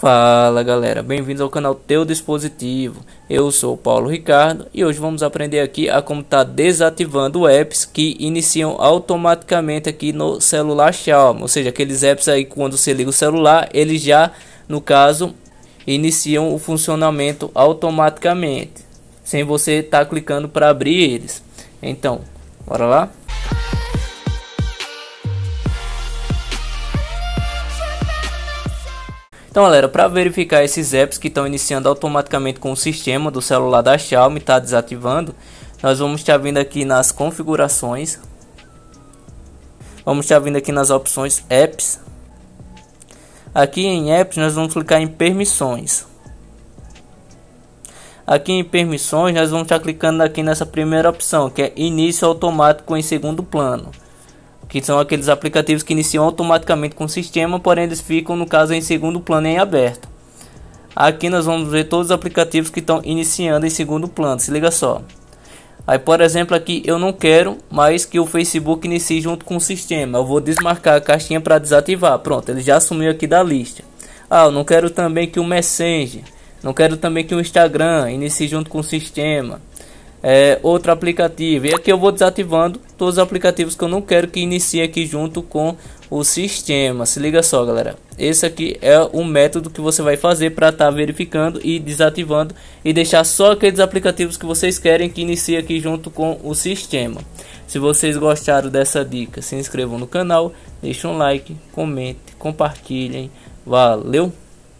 Fala galera, bem-vindos ao canal Teu Dispositivo. Eu sou Paulo Ricardo e hoje vamos aprender aqui a como estar tá desativando apps que iniciam automaticamente aqui no celular Xiaomi, ou seja, aqueles apps aí quando você liga o celular, eles já, no caso, iniciam o funcionamento automaticamente, sem você estar tá clicando para abrir eles. Então, bora lá? Então galera, para verificar esses apps que estão iniciando automaticamente com o sistema do celular da Xiaomi, está desativando, nós vamos estar tá vindo aqui nas configurações, vamos estar tá vindo aqui nas opções apps, aqui em apps nós vamos clicar em permissões, aqui em permissões nós vamos estar tá clicando aqui nessa primeira opção que é início automático em segundo plano, que são aqueles aplicativos que iniciam automaticamente com o sistema, porém eles ficam no caso em segundo plano em aberto. Aqui nós vamos ver todos os aplicativos que estão iniciando em segundo plano, se liga só. Aí por exemplo aqui eu não quero mais que o Facebook inicie junto com o sistema, eu vou desmarcar a caixinha para desativar, pronto, ele já sumiu aqui da lista. Ah, eu não quero também que o Messenger, não quero também que o Instagram inicie junto com o sistema é, outro aplicativo. E aqui eu vou desativando todos os aplicativos que eu não quero que inicie aqui junto com o sistema. Se liga só, galera. Esse aqui é o método que você vai fazer para estar tá verificando e desativando e deixar só aqueles aplicativos que vocês querem que inicie aqui junto com o sistema. Se vocês gostaram dessa dica, se inscrevam no canal, deixem um like, comente, compartilhem. Valeu!